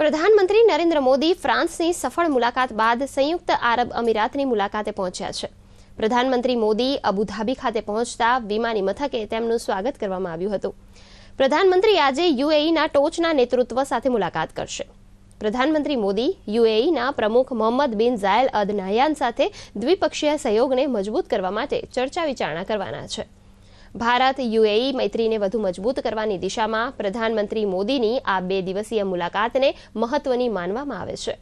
પ્રધાનમંત્રી નરેન્દ્ર મોદી ફ્રાન્સની સફળ મુલાકાત બાદ સંયુક્ત આરબ અમીરાતની મુલાકાતે પહોંચ્યા છે પ્રધાનમંત્રી મોદી અબુધાબી ખાતે પહોંચતા વિમાની મથકે તેમનું સ્વાગત કરવામાં આવ્યું હતું પ્રધાનમંત્રી આજે યુએઈના ટોચના નેતૃત્વ સાથે મુલાકાત કરશે પ્રધાનમંત્રી મોદી યુએઈના પ્રમુખ મોહમ્મદ બિન ઝાયલ અદ નાહયાન સાથે દ્વિપક્ષીય સહયોગને મજબૂત કરવા માટે ચર્ચા વિચારણા કરવાના છે ભારત યુએઈ મૈત્રીને વધુ મજબૂત કરવાની દિશામાં પ્રધાનમંત્રી મોદીની આ બે દિવસીય મુલાકાતને મહત્વની માનવામાં આવે છે